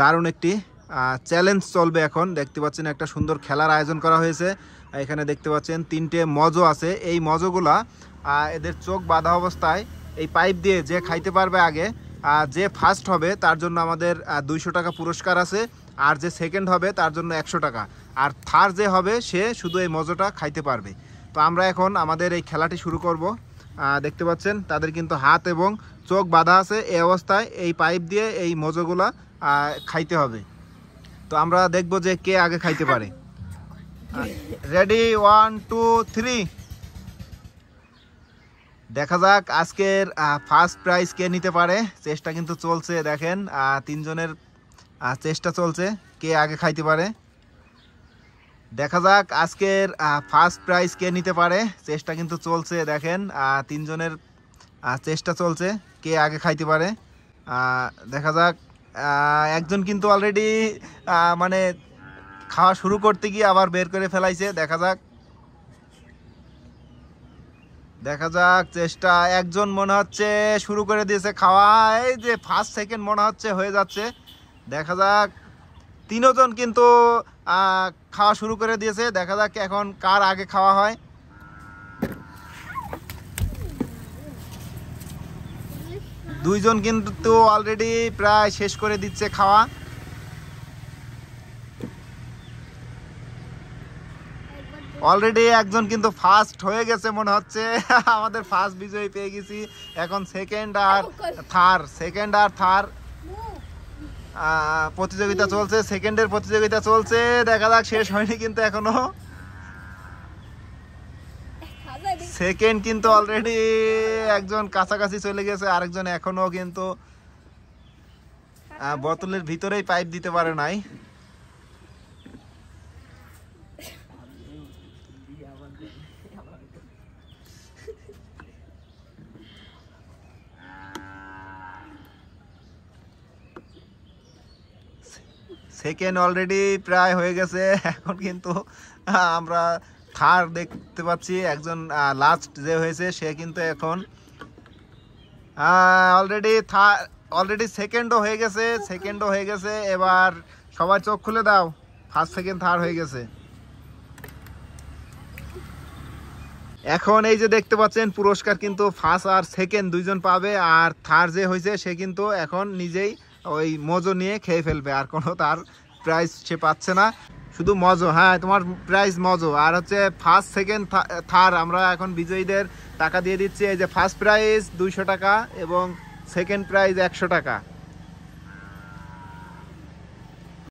দারুণ একটি চ্যালেঞ্জ চলবে এখন দেখতে পাচ্ছেন একটা সুন্দর খেলার আয়োজন করা হয়েছে এখানে দেখতে পাচ্ছেন তিনটে মজো আছে এই মজোগুলা এদের চোখ বাঁধা অবস্থায় এই পাইপ দিয়ে যে খাইতে পারবে আগে যে ফার্স্ট হবে তার জন্য আমাদের দুইশো টাকা পুরস্কার আছে আর যে সেকেন্ড হবে তার জন্য একশো টাকা আর থার্ড যে হবে সে শুধু এই মজোটা খাইতে পারবে তো আমরা এখন আমাদের এই খেলাটি শুরু করব দেখতে পাচ্ছেন তাদের কিন্তু হাত এবং চোখ বাঁধা আছে এই অবস্থায় এই পাইপ দিয়ে এই মজোগুলা খাইতে হবে তো আমরা দেখব যে কে আগে খাইতে পারে রেডি ওয়ান টু থ্রি দেখা যাক আজকের ফার্স্ট প্রাইজ কে নিতে পারে চেষ্টা কিন্তু চলছে দেখেন তিনজনের চেষ্টা চলছে কে আগে খাইতে পারে দেখা যাক আজকের ফার্স্ট প্রাইজ কে নিতে পারে চেষ্টা কিন্তু চলছে দেখেন তিনজনের চেষ্টা চলছে কে আগে খাইতে পারে দেখা যাক একজন কিন্তু অলরেডি মানে খাওয়া শুরু করতে গিয়ে আবার বের করে ফেলাইছে দেখা যাক দেখা যাক চেষ্টা একজন মনে হচ্ছে শুরু করে দিয়েছে খাওয়া এই যে ফার্স্ট সেকেন্ড মনে হচ্ছে হয়ে যাচ্ছে দেখা যাক তিনজন কিন্তু খাওয়া শুরু করে দিয়েছে দেখা যাক এখন কার আগে খাওয়া হয় দুইজন কিন্তু অলরেডি প্রায় শেষ করে দিচ্ছে খাওয়া অলরেডি একজন কিন্তু ফার্স্ট হয়ে গেছে মনে হচ্ছে আমাদের ফার্স্ট বিজয়ী পেয়ে গেছি এখন সেকেন্ড আর থার oh সেকেন্ড আর থার প্রতিযোগিতা চলছে সেকেন্ডের প্রতিযোগিতা চলছে দেখা যাক শেষ হয়নি কিন্তু এখনো সেকেন্ড কিন্তু অলরেডি একজন কাছাকাছি চলে গেছে আরেকজন এখনো কিন্তু বোতলের ভিতরেই পাইপ দিতে পারে নাই সেকেন্ড অলরেডি প্রায় হয়ে গেছে এখন কিন্তু আমরা থার্ড দেখতে পাচ্ছি একজন লাস্ট যে হয়েছে সে কিন্তু এখন অলরেডি থার্ড অলরেডি সেকেন্ডও হয়ে গেছে সেকেন্ডও হয়ে গেছে এবার সবার চোখ খুলে দাও ফার্স্ট সেকেন্ড থার্ড হয়ে গেছে এখন এই যে দেখতে পাচ্ছেন পুরস্কার কিন্তু ফার্স্ট আর সেকেন্ড দুইজন পাবে আর থার্ড যে হয়েছে সে কিন্তু এখন নিজেই ওই মজো নিয়ে খেয়ে ফেলবে আর কোনো তার প্রাইজ সে পাচ্ছে না শুধু মজো হ্যাঁ তোমার প্রাইজ মজো আর হচ্ছে ফার্স্ট সেকেন্ড থার্ড আমরা এখন বিজয়ীদের টাকা দিয়ে দিচ্ছি এই যে ফার্স্ট প্রাইজ দুইশো টাকা এবং সেকেন্ড প্রাইজ একশো টাকা